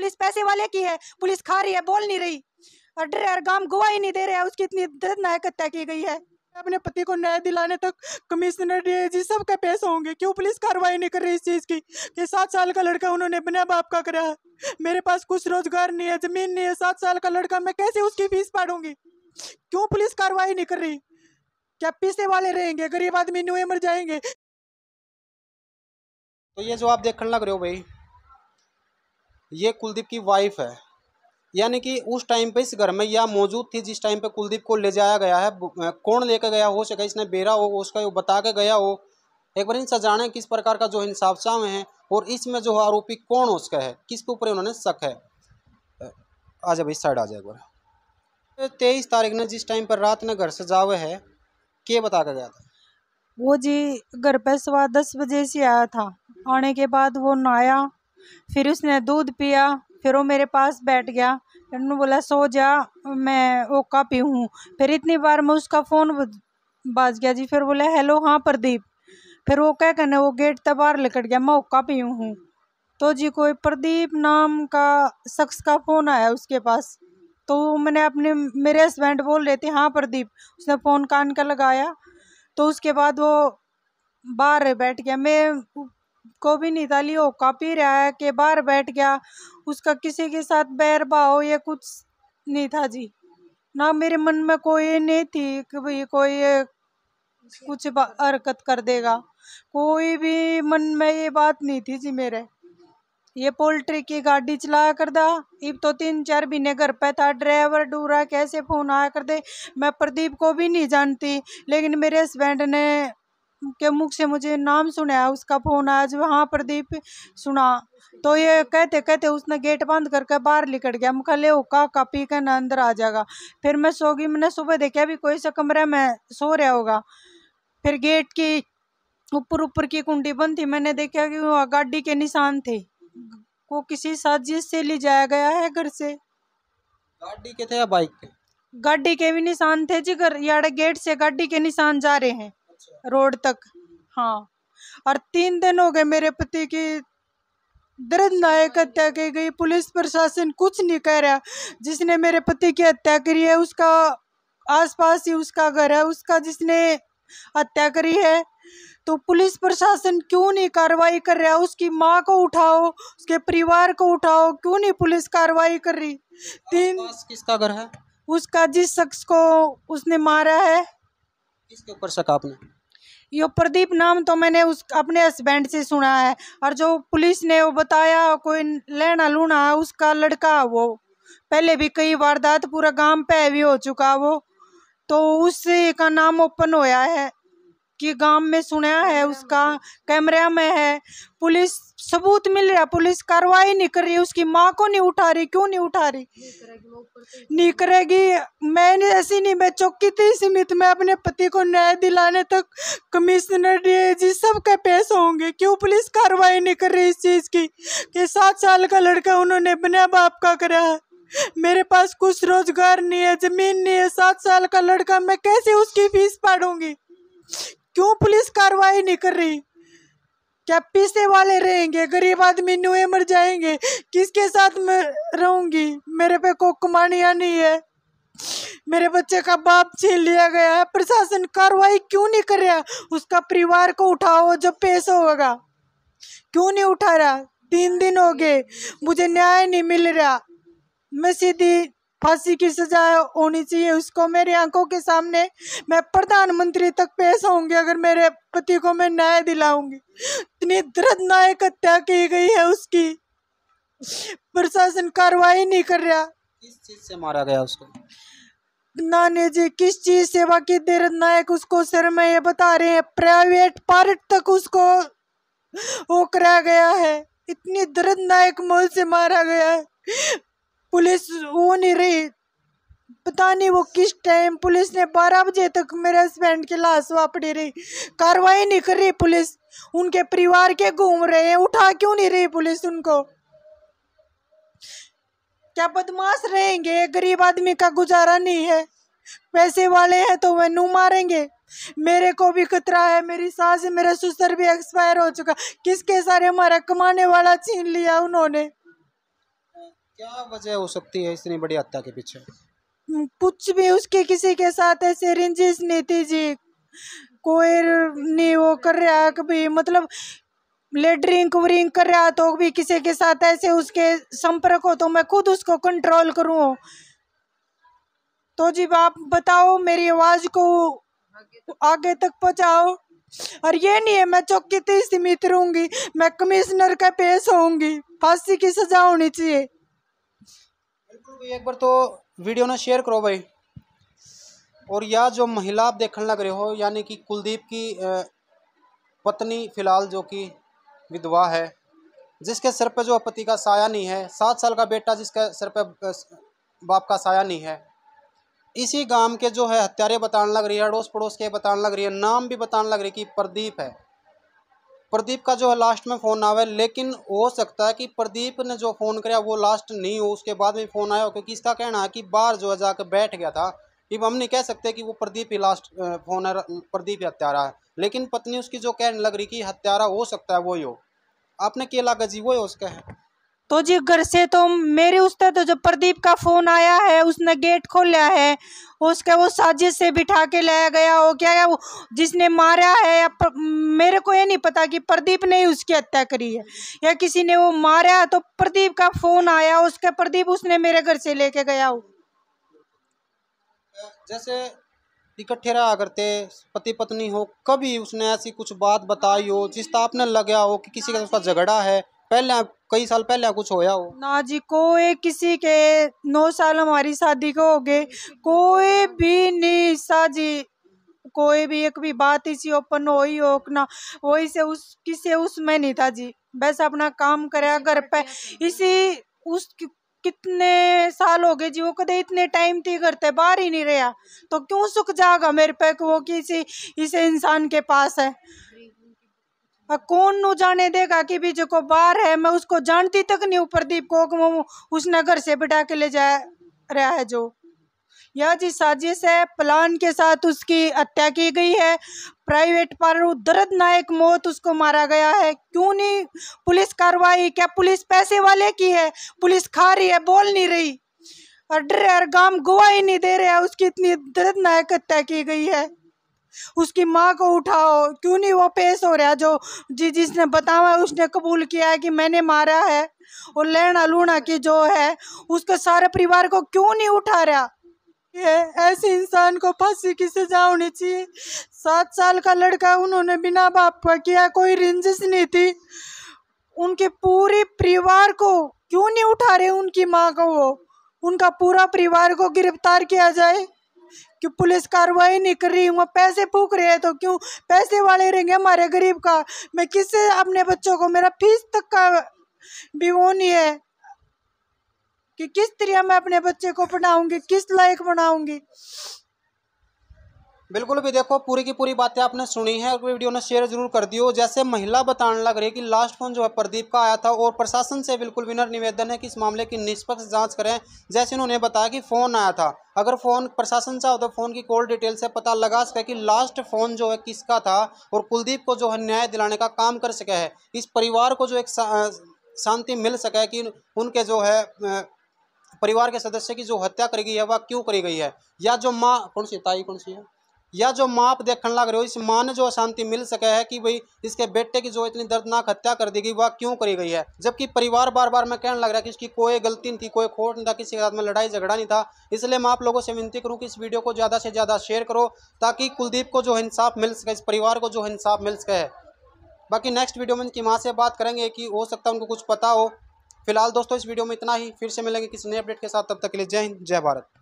police पैसे वाले की है पुलिस खा रही है बोल नहीं रही और ड्राइवर गांव ही नहीं दे रहे हैं उसकी इतनी दर्दनायक हत्या की गई है अपने पति को न्याय दिलाने तक कमिश्नर डीएजी सबके पैसे होंगे क्यों पुलिस कार्रवाई नहीं कर रही इस चीज़ की कि सात साल का लड़का उन्होंने बिना बाप का करा है मेरे पास कुछ रोजगार नहीं है जमीन नहीं है सात साल का लड़का मैं कैसे उसकी फीस पाड़ूंगी क्यों पुलिस कार्रवाई नहीं कर रही क्या पीसे वाले रहेंगे गरीब आदमी नुए मर जाएंगे तो ये जो आप देखने लग रहे हो भाई ये कुलदीप की वाइफ है यानी कि उस टाइम पे इस घर में यह मौजूद थी जिस टाइम पे कुलदीप को ले जाया गया है कौन लेकर गया हो सके इसने बेरा हो उसका वो बता के गया हो एक बार इन सजाने किस प्रकार का जो इंसाफसा में है और इसमें जो आरोपी कौन उसका है किसके ऊपर उन्होंने शक है आ जाए भाई साइड आ जाए एक बार तेईस तारीख ने जिस टाइम पर रात ने घर से जावे है के बता कर गया था वो जी घर पर सुबह दस बजे से आया था आने के बाद वो नहाया फिर उसने दूध पिया फिर वो मेरे पास बैठ गया फिर उन्होंने बोला सो जा मैं ओका पीऊँ फिर इतनी बार मैं उसका फ़ोन बाज गया जी फिर बोला हेलो हाँ प्रदीप फिर वो क्या करने वो गेट तबार लिकट गया मैं ओका पी हूँ तो जी कोई प्रदीप नाम का शख्स का फ़ोन आया उसके पास तो मैंने अपने मेरे हस्बैंड बोल रहे थे हाँ प्रदीप उसने फ़ोन कान का लगाया तो उसके बाद वो बाहर बैठ गया मैं को भी नहीं था लियो का पी रहा है के बाहर बैठ गया उसका किसी के साथ बैर भाव ये कुछ नहीं था जी ना मेरे मन में कोई नहीं थी कि भाई कोई कुछ हरकत कर देगा कोई भी मन में ये बात नहीं थी जी मेरे ये पोल्ट्री की गाड़ी चलाया कर दा इब तो तीन चार महीने घर पे था ड्राइवर डूरा कैसे फ़ोन आया कर दे मैं प्रदीप को भी नहीं जानती लेकिन मेरे हस्बैंड ने के मुख से मुझे नाम सुना उसका फोन आया जो हाँ प्रदीप सुना तो ये कहते कहते उसने गेट बंद करके बाहर निकट गया मुखा ले का का पी के ना अंदर आ जाएगा फिर मैं सो गई मैंने सुबह देखा भी कोई सा कमरे में सो रहा होगा फिर गेट की ऊपर ऊपर की कुंडी बंद थी मैंने देखा कि वो गाड़ी के निशान थे को किसी साजिश से ले जाया गया है घर से गाड़ी के थे या बाइक के गाड़ी के भी निशान थे जी घर यार गेट से गाड़ी के निशान जा रहे हैं रोड तक हाँ और तीन दिन हो गए मेरे पति की दर्दनायक हत्या की गई पुलिस प्रशासन कुछ नहीं कह रहा जिसने मेरे पति की हत्या करी है उसका आसपास ही उसका घर है उसका जिसने हत्या करी है तो पुलिस प्रशासन क्यों नहीं कार्रवाई कर रहा उसकी माँ को उठाओ उसके परिवार को उठाओ क्यों नहीं पुलिस कार्रवाई कर रही तीन किसका घर है उसका जिस शख्स को उसने मारा है किसके ऊपर सका आपने यो प्रदीप नाम तो मैंने उस अपने हस्बैंड से सुना है और जो पुलिस ने वो बताया कोई लेना लूना उसका लड़का वो पहले भी कई वारदात पूरा गांव पे भी हो चुका वो तो उससे का नाम ओपन होया है कि गांव में सुना है उसका कैमरा में है पुलिस सबूत मिल रहा पुलिस कार्रवाई नहीं कर रही उसकी माँ को नहीं उठा रही क्यों नहीं उठा रही नहीं करेगी मैंने ऐसी नहीं मैं चौकी थी सीमित मैं अपने पति को न्याय दिलाने तक कमिश्नर डीएजी के पेश होंगे क्यों पुलिस कार्रवाई नहीं कर रही इस चीज़ की कि सात साल का लड़का उन्होंने बिना बाप का करा है मेरे पास कुछ रोजगार नहीं है जमीन नहीं है सात साल का लड़का मैं कैसे उसकी फीस पाड़ूंगी क्यों पुलिस कार्रवाई नहीं कर रही क्या पीछे वाले रहेंगे गरीब आदमी नुए मर जाएंगे किसके साथ मैं रहूंगी मेरे पे को कमानिया नहीं है मेरे बच्चे का बाप छीन लिया गया है प्रशासन कार्रवाई क्यों नहीं कर रहा उसका परिवार को उठाओ जब पेश होगा क्यों नहीं उठा रहा तीन दिन हो गए मुझे न्याय नहीं मिल रहा मैं सीधी फांसी की सजा होनी चाहिए उसको मेरी आंखों के सामने मैं प्रधानमंत्री तक पेश होंगी अगर मेरे पति को मैं न्याय दिलाऊंगी इतनी दर्दनायक हत्या की गई है उसकी प्रशासन कार्रवाई नहीं कर रहा किस चीज से मारा गया उसको नानी जी किस चीज से बाकी दीरज नायक उसको सर में ये बता रहे हैं प्राइवेट पार्ट तक उसको वो कराया गया है इतनी दर्द नायक मोल से मारा गया है पुलिस वो नहीं रही पता नहीं वो किस टाइम पुलिस ने बारह बजे तक मेरे हस्बैंड की लाश वापड़ी रही कार्रवाई नहीं कर रही पुलिस उनके परिवार के घूम रहे हैं उठा क्यों नहीं रही पुलिस उनको क्या बदमाश रहेंगे गरीब आदमी का गुजारा नहीं है पैसे वाले हैं तो वह नू मारेंगे मेरे को भी खतरा है मेरी सास मेरा सुसर भी एक्सपायर हो चुका किसके सारे हमारा कमाने वाला छीन लिया उन्होंने क्या वजह हो सकती है इतनी बड़ी हत्या के पीछे हम्म, कुछ भी उसके किसी के साथ ऐसे रेंजेस नहीं थी जी कोई नहीं वो कर रहा कभी मतलब लेटरिंग कवरिंग कर रहा तो भी किसी के साथ ऐसे उसके संपर्क हो तो मैं खुद उसको कंट्रोल करूँ तो जी आप बताओ मेरी आवाज़ को आगे तक पहुँचाओ और ये नहीं है मैं चौकी तीस सीमित मैं कमिश्नर का पेश होंगी फांसी की सजा होनी चाहिए बिल्कुल भाई एक बार तो वीडियो ना शेयर करो भाई और या जो महिला आप देखने लग रहे हो यानी कि कुलदीप की पत्नी फ़िलहाल जो कि विधवा है जिसके सर पर जो पति का साया नहीं है सात साल का बेटा जिसके सर पर बाप का साया नहीं है इसी गांव के जो है हत्यारे बताने लग रही है अड़ोस पड़ोस के बताने लग रही है नाम भी बताने लग रही कि प्रदीप है प्रदीप का जो है लास्ट में फ़ोन आवे लेकिन हो सकता है कि प्रदीप ने जो फ़ोन कराया वो लास्ट नहीं हो उसके बाद में फ़ोन आया हो क्योंकि इसका कहना है कि बाहर जो है जाकर बैठ गया था इब हम नहीं कह सकते कि वो प्रदीप ही लास्ट फ़ोन है प्रदीप हत्यारा है लेकिन पत्नी उसकी जो कहने लग रही कि हत्यारा हो सकता है वो हो आपने केला गजी वो ही हो उसका है तो जी घर से तो मेरे उस्ताद तो जो प्रदीप का फ़ोन आया है उसने गेट खोलिया है उसका वो साजिश से बिठा के लाया गया हो क्या वो जिसने मारा है या पर, मेरे को ये नहीं पता कि प्रदीप ने उसकी हत्या करी है या किसी ने वो मारा तो प्रदीप का फ़ोन आया उसके प्रदीप उसने मेरे घर से लेके गया हो जैसे इकट्ठे रहा करते पति पत्नी हो कभी उसने ऐसी कुछ बात बताई हो जिस आपने लगा हो कि किसी का उसका झगड़ा है पहले आप कई साल पहले कुछ होया हो ना जी कोई किसी के नौ साल हमारी शादी को हो गए कोई भी नहीं सा जी कोई भी एक भी बात इसी ओपन हो ही हो ना वही से उस किसी उसमें नहीं था जी बस अपना काम कराया घर पे इसी उस कितने साल हो गए जी वो कदे इतने टाइम थी करते बाहर ही नहीं रहा तो क्यों सुख जाएगा मेरे पे वो किसी इसे इंसान के पास है हाँ, कौन नु जाने देगा कि भी जो को बाहर है मैं उसको जानती तक नहीं प्रदीप को उसने घर से बिठा के ले जा रहा है जो या जी साजिश है प्लान के साथ उसकी हत्या की गई है प्राइवेट पारू दर्दनायक मौत उसको मारा गया है क्यों नहीं पुलिस कार्रवाई क्या पुलिस पैसे वाले की है पुलिस खा रही है बोल नहीं रही और डर गांव ही नहीं दे रहा है उसकी इतनी दर्दनायक हत्या की गई है उसकी माँ को उठाओ क्यों नहीं वो पेश हो रहा जो जी जिसने बतावा उसने कबूल किया है कि मैंने मारा है और लेना लूणा की जो है उसके सारे परिवार को क्यों नहीं उठा रहा ऐसे इंसान को फांसी की सजा होनी चाहिए सात साल का लड़का उन्होंने बिना बाप का किया कोई रंजिश नहीं थी उनके पूरे परिवार को क्यों नहीं उठा रहे उनकी माँ को वो उनका पूरा परिवार को गिरफ्तार किया जाए कि पुलिस कार्रवाई नहीं कर रही वो पैसे फूक रहे हैं तो क्यों पैसे वाले रहेंगे हमारे गरीब का मैं किससे अपने बच्चों को मेरा फीस तक का भी वो नहीं है कि किस तरह मैं अपने बच्चे को पढ़ाऊंगी किस लायक बनाऊंगी बिल्कुल भी देखो पूरी की पूरी बातें आपने सुनी है और वीडियो ने शेयर जरूर कर दियो जैसे महिला बताने लग रही है कि लास्ट फोन जो है प्रदीप का आया था और प्रशासन से बिल्कुल विनर निवेदन है कि इस मामले की निष्पक्ष जांच करें जैसे उन्होंने बताया कि फ़ोन आया था अगर फ़ोन प्रशासन चाहो तो फ़ोन की कॉल डिटेल से पता लगा सके कि लास्ट फ़ोन जो है किसका था और कुलदीप को जो है न्याय दिलाने का काम कर सके है इस परिवार को जो एक शांति मिल सके कि उनके जो है परिवार के सदस्य की जो हत्या करी गई है वह क्यों करी गई है या जो माँ कौन सी ताई कौन सी है या जो माँ आप देखने लग रहे हो इस माँ ने जो अशांति मिल सके है कि भाई इसके बेटे की जो इतनी दर्दनाक हत्या कर दी गई वह क्यों करी गई है जबकि परिवार बार बार मैं कहने लग रहा है कि इसकी कोई गलती नहीं थी कोई खोट नहीं था किसी के साथ में लड़ाई झगड़ा नहीं था इसलिए मैं आप लोगों से विनती करूँ कि इस वीडियो को ज़्यादा से ज़्यादा शेयर करो ताकि कुलदीप को जो इंसाफ मिल सके इस परिवार को जो इंसाफ मिल सके बाकी नेक्स्ट वीडियो में इनकी माँ से बात करेंगे कि हो सकता है उनको कुछ पता हो फिलहाल दोस्तों इस वीडियो में इतना ही फिर से मिलेंगे किसी नए अपडेट के साथ तब तक के लिए जय हिंद जय भारत